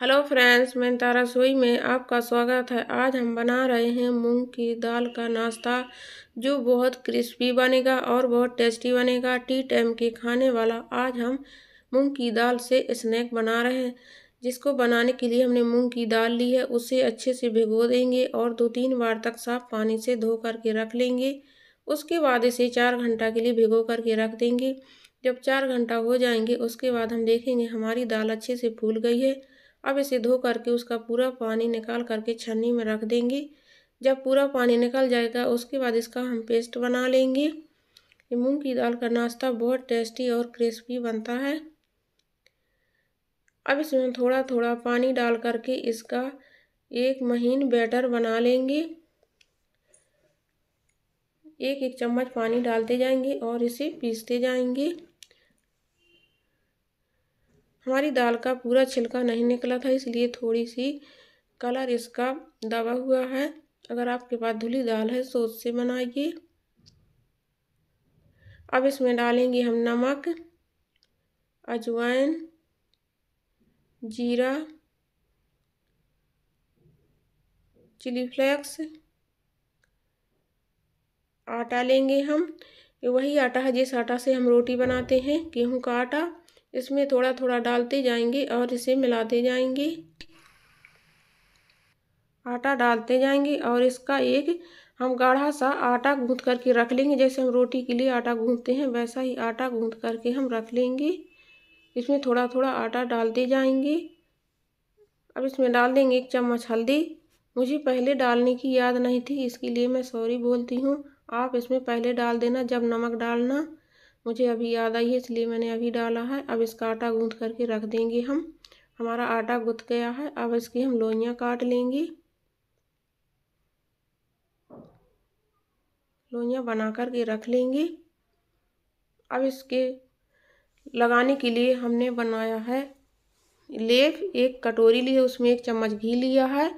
hello friends मैं तारा सोई में आपका स्वागत है आज हम बना रहे हैं मूंग की दाल का नाश्ता जो बहुत क्रिस्पी बनेगा और बहुत टेस्टी बनेगा टी टाइम के खाने वाला आज हम मूंग की दाल से स्नैक बना रहे हैं जिसको बनाने के लिए हमने मूंग की दाल ली है उसे अच्छे से भिगो देंगे और दो तीन बार तक साफ पानी से धो करके रख लेंगे उसके बाद इसे चार घंटा के लिए भिगो करके रख देंगे जब चार घंटा हो जाएंगे उसके बाद हम देखेंगे हमारी दाल अच्छे से फूल गई है अब इसे धो करके उसका पूरा पानी निकाल करके छन्नी में रख देंगे जब पूरा पानी निकल जाएगा उसके बाद इसका हम पेस्ट बना लेंगे ये मूँग की दाल का नाश्ता बहुत टेस्टी और क्रिस्पी बनता है अब इसमें थोड़ा थोड़ा पानी डाल करके इसका एक महीन बैटर बना लेंगे एक एक चम्मच पानी डालते जाएंगे और इसे पीसते जाएंगे हमारी दाल का पूरा छिलका नहीं निकला था इसलिए थोड़ी सी कलर इसका दबा हुआ है अगर आपके पास धुली दाल है तो उससे बनाइए अब इसमें डालेंगे हम नमक अजवाइन जीरा चिली फ्लेक्स आटा लेंगे हम वही आटा है जिस आटा से हम रोटी बनाते हैं गेहूं का आटा इसमें थोड़ा थोड़ा डालते जाएंगे और इसे मिलाते जाएंगे आटा डालते जाएंगे और इसका एक हम गाढ़ा सा आटा गूंथ करके रख लेंगे जैसे हम रोटी के लिए आटा गूंथते हैं वैसा ही आटा गूंथ करके हम रख लेंगे इसमें थोड़ा थोड़ा आटा डालते जाएंगे अब इसमें डाल देंगे एक चम्मच हल्दी मुझे पहले डालने की याद नहीं थी इसके लिए मैं सॉरी बोलती हूँ आप इसमें पहले डाल देना जब नमक डालना मुझे अभी याद आई है इसलिए मैंने अभी डाला है अब इसका आटा गूंथ करके रख देंगे हम हमारा आटा गुथ गया है अब इसकी हम लोइयाँ काट लेंगे लोइयाँ बना करके रख लेंगे अब इसके लगाने के लिए हमने बनाया है लेप एक कटोरी ली है उसमें एक चम्मच घी लिया है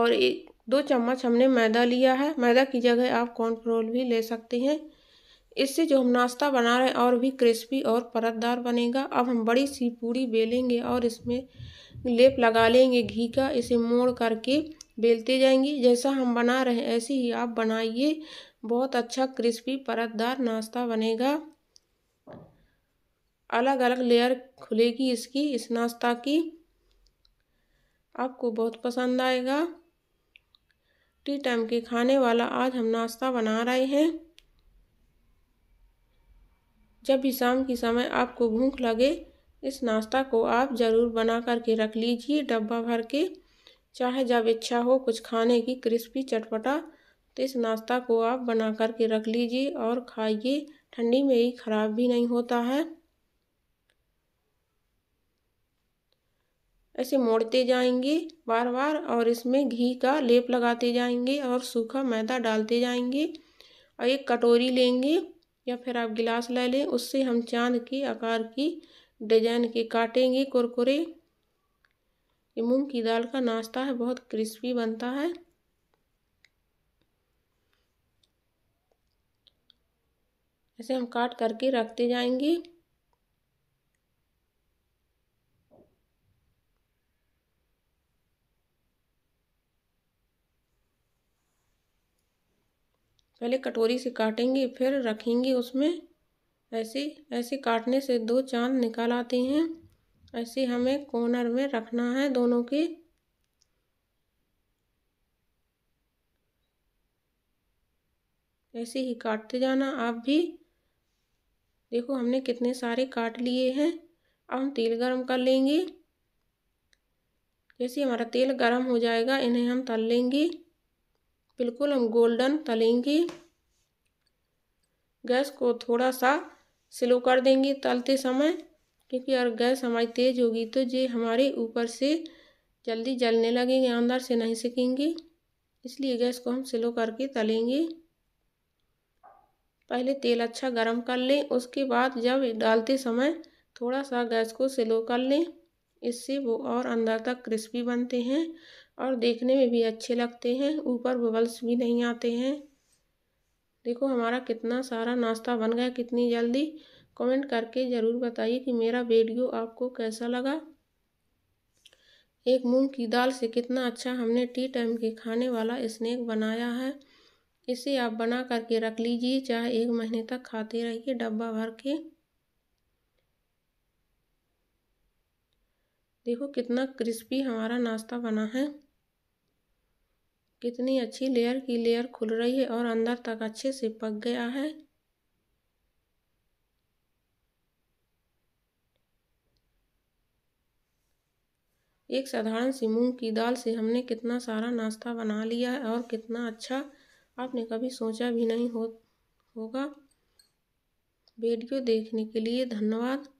और एक दो चम्मच हमने मैदा लिया है मैदा की जगह आप कॉर्नफ्लोर भी ले सकते हैं इससे जो हम नाश्ता बना रहे हैं और भी क्रिस्पी और परतदार बनेगा अब हम बड़ी सी पूड़ी बेलेंगे और इसमें लेप लगा लेंगे घी का इसे मोड़ करके बेलते जाएंगे जैसा हम बना रहे हैं ऐसे ही आप बनाइए बहुत अच्छा क्रिस्पी परतदार नाश्ता बनेगा अलग अलग लेयर खुलेगी इसकी इस नाश्ता की आपको बहुत पसंद आएगा टी टाइम के खाने वाला आज हम नाश्ता बना रहे हैं जब भी शाम के समय आपको भूख लगे इस नाश्ता को आप ज़रूर बना कर के रख लीजिए डब्बा भर के चाहे जब इच्छा हो कुछ खाने की क्रिस्पी चटपटा तो इस नाश्ता को आप बना कर के रख लीजिए और खाइए ठंडी में ही ख़राब भी नहीं होता है ऐसे मोड़ते जाएंगे बार बार और इसमें घी का लेप लगाते जाएंगे और सूखा मैदा डालते जाएंगे और एक कटोरी लेंगे या फिर आप गिलास ले लें उससे हम चांद की आकार की डिजाइन के काटेंगे कुरकुरे ये मूंग की दाल का नाश्ता है बहुत क्रिस्पी बनता है ऐसे हम काट करके रखते जाएंगे पहले कटोरी से काटेंगे फिर रखेंगे उसमें ऐसे ऐसे काटने से दो चांद निकाल आते हैं ऐसे हमें कॉर्नर में रखना है दोनों के ऐसे ही काटते जाना आप भी देखो हमने कितने सारे काट लिए हैं अब हम तेल गरम कर लेंगे जैसे हमारा तेल गरम हो जाएगा इन्हें हम तल लेंगे बिल्कुल हम गोल्डन तलेंगे गैस को थोड़ा सा स्लो कर देंगे तलते समय क्योंकि अगर गैस हमारी तेज़ होगी तो ये हमारे ऊपर से जल्दी जलने लगेंगे अंदर से नहीं सकेंगे इसलिए गैस को हम स्लो करके तलेंगे पहले तेल अच्छा गर्म कर लें उसके बाद जब डालते समय थोड़ा सा गैस को स्लो कर लें इससे वो और अंदर तक क्रिस्पी बनते हैं और देखने में भी अच्छे लगते हैं ऊपर बबल्स भी नहीं आते हैं देखो हमारा कितना सारा नाश्ता बन गया कितनी जल्दी कमेंट करके ज़रूर बताइए कि मेरा वीडियो आपको कैसा लगा एक मूंग की दाल से कितना अच्छा हमने टी टाइम के खाने वाला स्नैक बनाया है इसे आप बना करके रख लीजिए चाहे एक महीने तक खाते रहिए डब्बा भर के देखो कितना क्रिस्पी हमारा नाश्ता बना है कितनी अच्छी लेयर की लेयर खुल रही है और अंदर तक अच्छे से पक गया है एक साधारण सी मूंग की दाल से हमने कितना सारा नाश्ता बना लिया है और कितना अच्छा आपने कभी सोचा भी नहीं हो होगा वीडियो देखने के लिए धन्यवाद